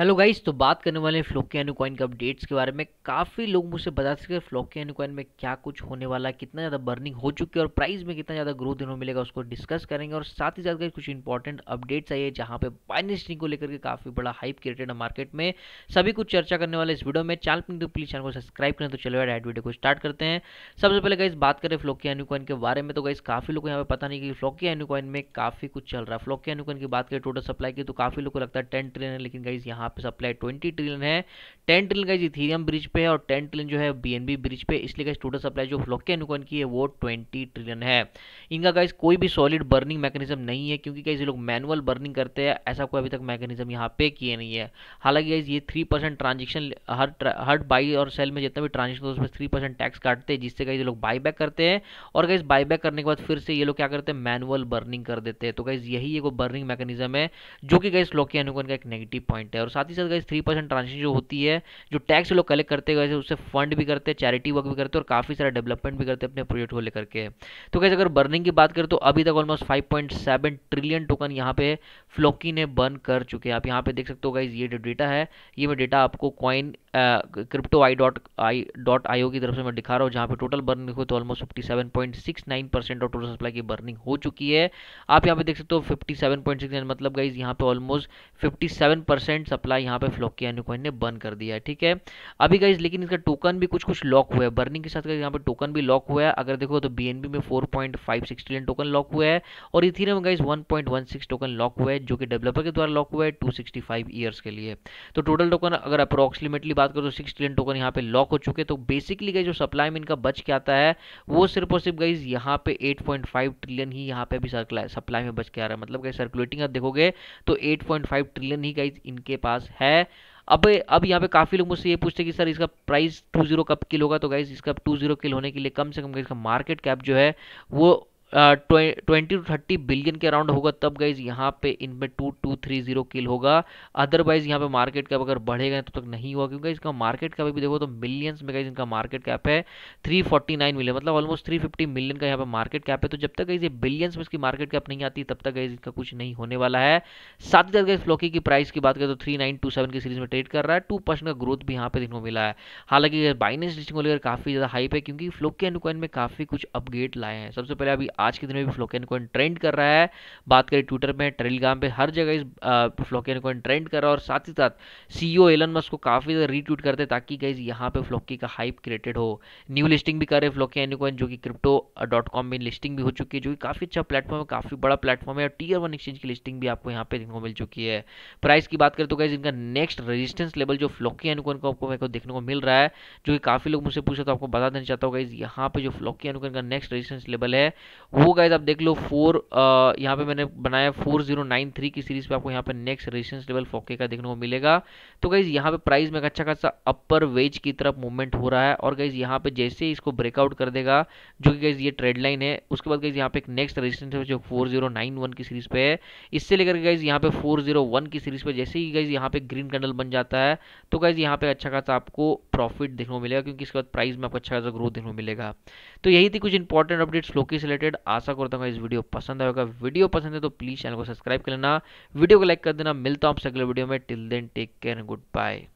hello guys तो बात करने वाले हैं फ्लॉक के अनुकॉइन के अपडेट्स के बारे में काफ़ी लोग मुझसे बता सके फ्लोके के अनुकॉइन में क्या कुछ होने वाला है कितना ज़्यादा बर्निंग हो चुकी है और प्राइस में कितना ज़्यादा ग्रोथ इन्होंने मिलेगा उसको डिस्कस करेंगे और साथ ही साथ कुछ इंपॉर्टेंट अपडेट्स आई है जहाँ पे बाइनेस्टिंग को लेकर के काफ़ी बड़ा हाइप क्रिएटेड है मार्केट में सभी कुछ चर्चा करने वाले इस वीडियो में चैनल पर तो प्लीज चैनल को सब्सक्राइब करें तो चलो एड वीडियो को स्टार्ट करते हैं सबसे पहले गाइस बात करें फ्लॉक के अनुकॉइन के बारे में तो गाइस काफ़ी लोग यहाँ पर पता नहीं कि फ्लॉक के अनुकॉइन में काफ़ी कुछ चल रहा है फ्लोके के अनुकॉइन की बात करें टोटल सप्लाई की तो काफ़ी लोग को लगता है टेन ट्रेन है लेकिन गाइज यहाँ यहाँ पे सप्लाई ट्वेंटी ट्रिलियन है टेन ट्रिलियन का इथीरियम ब्रिज पे है और टेन ट्रिलियन जो है बीएनबी ब्रिज पे इसलिए का टोटल सप्लाई जो फ्लॉक के अनुकून की है वो ट्वेंटी ट्रिलियन है इनका गाइज कोई भी सॉलिड बर्निंग मैकेनिज्म नहीं है क्योंकि कई लोग मैनुअल बर्निंग करते हैं ऐसा कोई अभी तक मैकेनिज्म यहाँ पे किए नहीं है हालांकि गाइज ये थ्री परसेंट ट्रांजेक्शन हर हर बाई और सेल में जितना भी ट्रांजेक्शन होता है उसमें थ्री परसेंट टैक्स काटते हैं जिससे कई ये लोग बाईबैक करते हैं और गाइज बाईबैक करने के बाद फिर से ये लोग क्या करते हैं मैनुअल बर्निंग कर देते हैं तो गाइज यही एक बर्निंग मैकेनिज्म है जो कि गाइज फ्लॉक के अनुकून का एक नेगेटिव पॉइंट है और साथ ही साथ गए थ्री परसेंट ट्रांजेक्शन जो होती है जो टैक्स लोग कलेक्ट करते गए उससे फंड भी करते हैं चैरिटी वर्क भी करते और काफ़ी सारा डेवलपमेंट भी करते अपने प्रोजेक्ट को लेकर के तो कैसे अगर बर्निंग की बात करें तो अभी तक ऑलमोस्ट फाइव ट्रिलियन टोकन यहाँ पे फ्लोकी ने बर्न कर चुके हैं आप यहाँ पे देख सकते हो गाइज ये जो डेटा है ये मैं डेटा आपको coin crypto I dot I dot I की तरफ से मैं दिखा रहा हूँ जहाँ पे टोटल बर्निंग हो तो almost fifty seven point six nine percent of total supply की बर्निंग हो चुकी है आप यहाँ पे देख सकते हो फिफ्टी सेवन पॉइंट सिक्स मतलब गाइज यहाँ पे almost fifty seven percent supply यहाँ पे फ्लोकी एनुकॉइन ने बर्न कर दिया है ठीक है अभी गाइज लेकिन इसका टोकन भी कुछ कुछ लॉक हुआ है बर्निंग के साथ यहाँ पे टोकन भी लॉक हुआ है अगर देखो तो बी में four point five six trillion token lock हुआ है और Ethereum guys one point one six token lock हुआ है जो कि डेवलपर के द्वारा लॉक हुआ है टू सिक्सटी के लिए तो टोटल टोकन अगर अप्रोक्सीमेटली बात करो तो सिक्स ट्रिलियन टोकन यहाँ पे लॉक हो चुके तो बेसिकली गई जो सप्लाई में इनका बच के आता है वो सिर्फ और सिर्फ गई यहाँ पे 8.5 ट्रिलियन ही यहाँ पे अभी सप्लाई में बच के आ रहा है मतलब गई सर्कुलेटिंग आप देखोगे तो 8.5 ट्रिलियन ही गई इनके पास है अब अब यहाँ पे काफ़ी लोग मुझसे ये पूछते हैं कि सर इसका प्राइस टू जीरो कब किल होगा तो गाइज इसका टू जीरो किल होने के लिए कम से कम इसका मार्केट कैप जो है वो ट्वेंटी टू थर्टी बिलियन के अराउंड होगा तब गाइज यहाँ पे इनमें two two three zero kill होगा अदरवाइज यहाँ पे मार्केट कैप अगर बढ़ेगा तो तक नहीं हुआ क्योंकि इसका मार्केट कैप भी देखो तो मिलियंस में गाइज इनका मार्केट कैप है थ्री फोर्टी नाइन मिलियन मतलब ऑलमोस्ट थ्री फिफ्टी मिलियन का यहाँ पे मार्केट कैप है तो जब तक गाइज ये बिलियंस में इसकी मार्केट कैप नहीं आती तब तक गाइज इसका कुछ नहीं होने वाला है साथ ही साथ गाइज फ्लोकी की प्राइस की बात करें तो थ्री नाइन टू सेवन की सीरीज में ट्रेड कर रहा है टू परसेंट का ग्रोथ भी यहाँ पे देखने को मिला है हालांकि बाइनेंस लिस्टिंग को लेकर काफी ज्यादा हाइप है क्योंकि फ्लोकी एंड कॉइन में काफी कुछ अपडेट लाए हैं सबसे पहले अभी आज के दिन में भी फ्लोकेन कोइन ट्रेंड कर रहा है बात करें ट्विटर में टेलीग्राम पे हर जगह इस फ्लोकेन कोइन ट्रेंड कर रहा है और साथ ही साथ सीईओ एलन मस्क को काफ़ी ज़्यादा रीट्वीट करते हैं ताकि गाइज यहाँ पे फ्लोकी का हाइप क्रिएटेड हो न्यू लिस्टिंग भी कर रहे फ्लोकेन कोइन जो कि क्रिप्टो डॉट कॉम में लिस्टिंग भी हो चुकी है जो कि काफ़ी अच्छा प्लेटफॉर्म है काफ़ी बड़ा प्लेटफॉर्म है और टीयर वन एक्सचेंज की लिस्टिंग भी आपको यहाँ पे देखने को मिल चुकी है प्राइस की बात करें तो गाइज इनका नेक्स्ट रेजिस्टेंस लेवल जो फ्लोकेन कोइन को आपको मेरे को देखने को मिल रहा है जो कि काफ़ी लोग मुझसे पूछा तो आपको बता देना चाहता हूँ गाइज यहाँ पे जो फ्लोकेन कोइन का नेक्स्ट रेजिस्टेंस लेवल है वो गाइज आप देख लो फोर uh, यहाँ पे मैंने बनाया फोर जीरो नाइन थ्री की सीरीज पे आपको यहाँ पे नेक्स्ट रेजिस्टेंस लेवल फोके का देखने को मिलेगा तो गाइज यहाँ पे प्राइस में अच्छा खासा अपर वेज की तरफ मूवमेंट हो रहा है और गाइज यहाँ पे जैसे ही इसको ब्रेकआउट कर देगा जो कि गाइज ये ट्रेड लाइन है उसके बाद गाइज यहाँ पे एक नेक्स्ट रेजिस्टेंस है जो फोर जीरो नाइन वन की सीरीज पे है इससे लेकर गाइज यहाँ पे फोर जीरो वन की सीरीज पे जैसे ही गाइज यहाँ पे ग्रीन कैंडल बन जाता है तो गाइज यहाँ पे अच्छा खासा आपको प्रॉफिट देखने को मिलेगा क्योंकि इसके बाद प्राइस में आपको अच्छा खासा ग्रोथ देखने को मिलेगा तो यही थी कुछ इंपॉर्टेंट अपडेट्स लोके से रिलेटेड आशा करता हूँ इस वीडियो पसंद आएगा वीडियो पसंद है तो प्लीज़ चैनल को सब्सक्राइब कर लेना वीडियो को लाइक कर देना मिलता हूँ आपसे अगले वीडियो में till then take care good bye